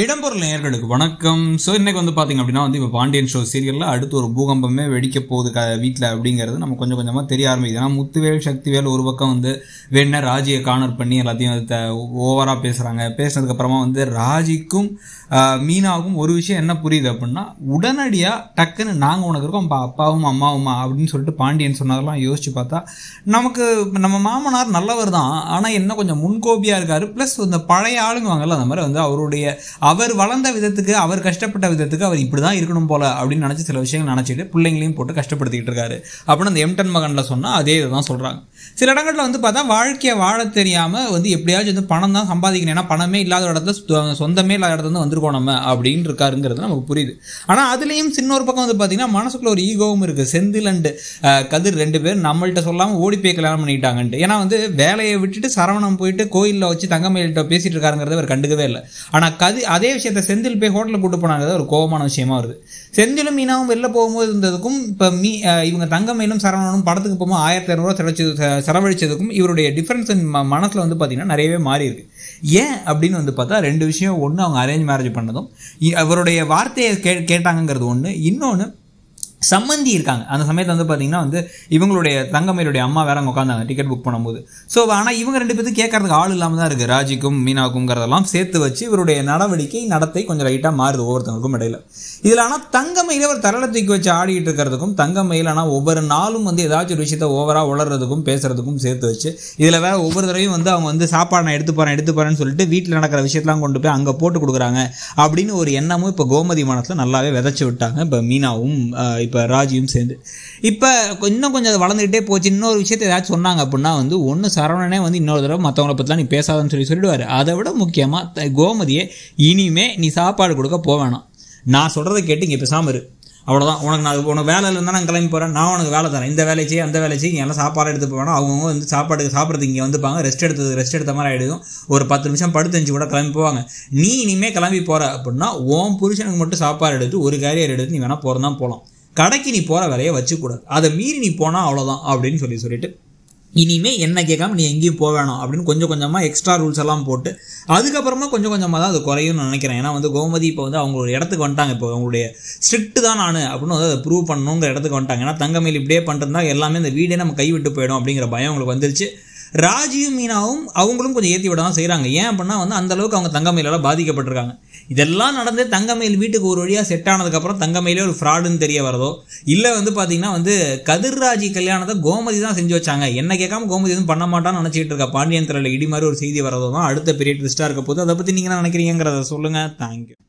இடம்பொருள் நேர்களுக்கு வணக்கம் ஸோ இன்றைக்கி வந்து பார்த்திங்க அப்படின்னா வந்து இப்போ பாண்டியன் ஷோ சீரியலில் அடுத்து ஒரு பூகம்பமே வெடிக்க போகுது க வீட்டில் அப்படிங்கிறது நம்ம கொஞ்சம் கொஞ்சமாக தெரிய ஆரம்பிக்குது ஏன்னா முத்துவேல் சக்திவேல் ஒரு பக்கம் வந்து வேணா ராஜியை கானர் பண்ணி எல்லாத்தையும் அது ஓவராக பேசுகிறாங்க பேசினதுக்கப்புறமா வந்து ராஜிக்கும் மீனாவுக்கும் ஒரு விஷயம் என்ன புரியுது அப்படின்னா உடனடியாக டக்குன்னு நாங்கள் உனக்கு இருக்கோம் அப்பா அப்பாவும் அம்மாவும் அப்படின்னு சொல்லிட்டு பாண்டியன் சொன்னதெல்லாம் யோசிச்சு பார்த்தா நமக்கு நம்ம மாமனார் நல்லவர் தான் ஆனால் என்ன கொஞ்சம் முன்கோபியாக இருக்கார் ப்ளஸ் இந்த பழைய ஆளுங்க வாங்கல அந்த மாதிரி வந்து அவருடைய அவர் வளர்ந்த விதத்துக்கு அவர் கஷ்டப்பட்ட விதத்துக்கு அவர் இப்படி தான் இருக்கணும் போல அப்படின்னு நினச்சி சில விஷயங்கள் நினச்சிட்டு பிள்ளைங்களையும் போட்டு கஷ்டப்படுத்திக்கிட்டு இருக்காரு அப்படின்னு அந்த எம்டன் மகனில் சொன்னால் அதே இதுதான் சொல்கிறாங்க சில இடங்களில் வந்து பார்த்தா வாழ்க்கையை வாழ தெரியாமல் வந்து எப்படியாச்சும் வந்து பணம் தான் சம்பாதிக்கணும் ஏன்னா பணமே இல்லாத இடத்துல சொந்தமே இல்லாத இடத்துல வந்து வந்திருக்கோம் நம்ம அப்படின்னு இருக்காருங்கிறது நமக்கு புரியுது ஆனால் அதுலேயும் சின்ன ஒரு பக்கம் வந்து பார்த்தீங்கன்னா மனசுக்குள்ள ஒரு ஈகோவும் இருக்குது செந்தில் அண்டு கதிர் ரெண்டு பேர் நம்மள்கிட்ட சொல்லாமல் ஓடி போய் கல்யாணம் பண்ணிட்டாங்கன்ட்டு ஏன்னா வந்து வேலையை விட்டுட்டு சரவணம் போயிட்டு கோயிலில் வச்சு தங்கமயில்கிட்ட பேசிட்டு இருக்காருங்கிறத அவர் கண்டுக்கவே இல்லை ஆனால் கதி அதே விஷயத்த செந்தில் போய் ஹோட்டலில் கூட்டு போனாங்கிறது ஒரு கோபமான விஷயமா வருது செந்திலும் மீனாவும் வெளில போகும்போது இருந்ததுக்கும் இப்போ மீ இவங்க தங்கமயிலும் சரவணனும் படத்துக்கு போகும்போது ஆயிரத்தி இரநூறுவா செலவச்சு செலவழிச்சதுக்கும் இவருடைய டிஃப்ரென்ஸ் மனசில் வந்து பார்த்திங்கன்னா நிறையவே மாறி இருக்கு ஏன் அப்படின்னு வந்து பார்த்தா ரெண்டு விஷயம் ஒன்று அவங்க அரேஞ்ச் மேரேஜ் பண்ணதும் அவருடைய வார்த்தையை கே கேட்டாங்கங்கிறது ஒன்று இன்னொன்று சம்மந்தி இருக்காங்க அந்த சமயத்தை வந்து பார்த்தீங்கன்னா வந்து இவங்களுடைய தங்கமையுடைய அம்மா வேற அங்கே உட்காந்தாங்க டிக்கெட் புக் பண்ணும்போது ஸோ ஆனால் இவங்க ரெண்டு பேர்த்து கேட்கறதுக்கு ஆள் இல்லாமல் தான் இருக்குது ராஜிக்கும் மீனாவுக்குங்கிறதெல்லாம் சேர்த்து வச்சு இவருடைய நடவடிக்கை நடத்தை கொஞ்சம் லைட்டாக மாறுது ஒவ்வொருத்தவங்களுக்கும் இடையில இதில் ஆனால் தங்கமையில் ஒரு தரளை தூக்கி வச்சு ஆடிக்கிட்டு இருக்கிறதுக்கும் தங்கமையில் ஆனால் ஒவ்வொரு நாளும் வந்து ஏதாச்சும் ஒரு விஷயத்த ஓவராக உளர்றதுக்கும் பேசுறதுக்கும் சேர்த்து வச்சு இதில் வேற ஒவ்வொரு தடவையும் வந்து அவங்க வந்து சாப்பாடு நான் எடுத்து போகிறேன் எடுத்து போகிறேன்னு சொல்லிட்டு வீட்டில் நடக்கிற விஷயத்தெலாம் கொண்டு போய் அங்கே போட்டு கொடுக்குறாங்க அப்படின்னு ஒரு எண்ணமும் இப்போ கோமதி மனத்தில் நல்லாவே விதைச்சி விட்டாங்க இப்போ மீனாவும் இப்போ ராஜியும் சேர்ந்து இப்போ இன்னும் கொஞ்சம் அது வளர்ந்துக்கிட்டே போச்சு இன்னொரு விஷயத்தை ஏதாச்சும் சொன்னாங்க அப்படின்னா வந்து ஒன்று சரவணனே வந்து இன்னொரு தடவை மற்றவங்கள பற்றிலாம் நீ பேசாதன்னு சொல்லி சொல்லிடுவார் அதை விட முக்கியமாக கோமதியை இனிமே நீ சாப்பாடு கொடுக்க போவேணாம் நான் சொல்கிறத கேட்டு இங்கே பேசாமல் இரு அவ்வளோதான் உனக்கு நான் உனக்கு வேலை இருந்தால் நான் கிளம்பி போகிறேன் நான் உனக்கு வேலை தரேன் இந்த வேலை செய்ய அந்த வேலை செய்ய எல்லாம் சாப்பாடு எடுத்து போவேணும் அவங்கவுங்க வந்து சாப்பாடு சாப்பிட்றது இங்கே வந்துப்பாங்க ரெஸ்ட் எடுத்தது ரெஸ்ட் எடுத்த மாதிரி ஆகிடும் ஒரு பத்து நிமிஷம் படுத்தஞ்சு கூட கிளம்பி போவாங்க நீ இனிமேல் கிளம்பி போகிற அப்படின்னா ஓம் புருஷனுக்கு மட்டும் சாப்பாடு எடுத்து ஒரு கேரியர் எடுத்து நீ வேணால் போகிறதான் போகலாம் கடைக்கு நீ போகிற வேலையை வச்சுக்கூடாது அதை மீறி நீ போனால் அவ்வளோதான் அப்படின்னு சொல்லி சொல்லிட்டு இனிமேல் என்ன கேட்காம நீ எங்கேயும் போக வேணாம் அப்படின்னு கொஞ்சம் கொஞ்சமாக எக்ஸ்ட்ரா ரூல்ஸ் எல்லாம் போட்டு அதுக்கப்புறமா கொஞ்சம் கொஞ்சமாக தான் அது குறையும்னு நினைக்கிறேன் ஏன்னா வந்து கோமதி இப்போ வந்து அவங்களோட இடத்துக்கு வந்துட்டாங்க இப்போ அவங்களுடைய ஸ்ட்ரிக்ட் தான் நான் அப்படின்னு வந்து அதை ப்ரூவ் பண்ணணுங்கிற இடத்துக்கு வந்துட்டாங்க ஏன்னா தங்கமேல் இப்படியே பண்ணுறதுனா எல்லாமே இந்த வீடே நம்ம கைவிட்டு போயிடும் அப்படிங்கிற பயம் அவங்களுக்கு வந்துருச்சு ராஜியும் மீனாவும் அவங்களும் கொஞ்சம் ஏற்றி விட தான் செய்கிறாங்க ஏன் அப்படின்னா வந்து அந்தளவுக்கு அவங்க தங்கமையிலால் பாதிக்கப்பட்டிருக்காங்க இதெல்லாம் நடந்து தங்கமயில் வீட்டுக்கு ஒரு வழியாக செட் ஆனதுக்கப்புறம் தங்கமயிலே ஒரு ஃப்ராடுன்னு தெரிய வரதோ இல்லை வந்து பார்த்தீங்கன்னா வந்து கதிர்ராஜி கல்யாணத்தை கோமதி தான் செஞ்சு வச்சாங்க என்ன கேட்காம கோமதி எதுவும் பண்ண மாட்டான்னு நினச்சிட்டு இருக்கா பாண்டியன் திரையில் இடி மாதிரி ஒரு செய்தி வரதோ தான் அடுத்த பெரிய ட்விஸ்ட்டாக இருக்க போது அதை பற்றி நீங்கள் நினைக்கிறீங்கிறத சொல்லுங்கள் தேங்க்யூ